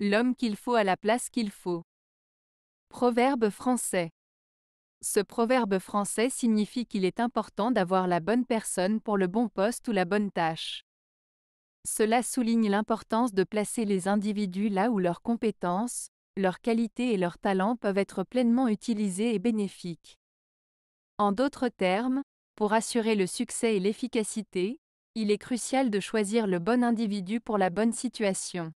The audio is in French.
L'homme qu'il faut à la place qu'il faut. Proverbe français. Ce proverbe français signifie qu'il est important d'avoir la bonne personne pour le bon poste ou la bonne tâche. Cela souligne l'importance de placer les individus là où leurs compétences, leurs qualités et leurs talents peuvent être pleinement utilisés et bénéfiques. En d'autres termes, pour assurer le succès et l'efficacité, il est crucial de choisir le bon individu pour la bonne situation.